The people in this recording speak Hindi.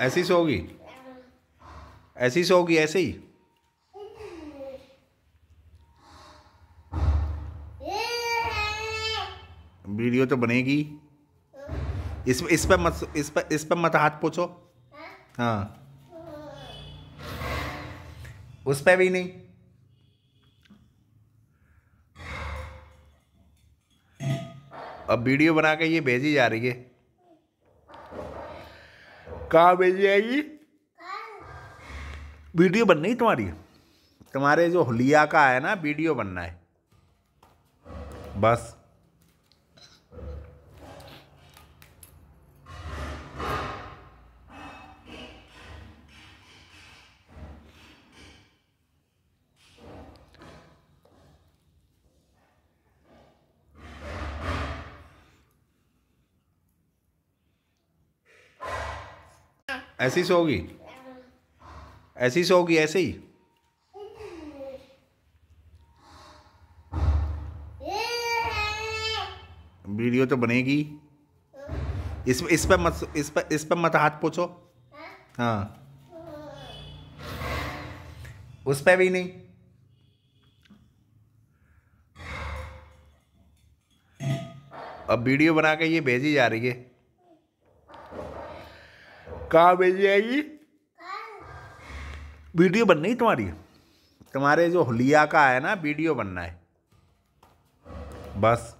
ऐसी से होगी ऐसी सोगी होगी ऐसे ही वीडियो तो बनेगी इस इस पर मत इस पर इस पर मत हाथ पूछो हाँ उस पर भी नहीं अब वीडियो बना के ये भेजी जा रही है कहाँ भेजी आएगी वीडियो बन रही तुम्हारी तुम्हारे जो हुलिया का है ना वीडियो बनना है बस ऐसी से होगी ऐसी सोगी होगी ऐसे ही वीडियो तो बनेगी इस इस पर मत इस पर इस पर मत हाथ पूछो हाँ उस पर भी नहीं अब वीडियो बना के ये भेजी जा रही है कहाँ भेजी आएगी वीडियो बन रही तुम्हारी तुम्हारे जो हुलिया का है ना वीडियो बनना है बस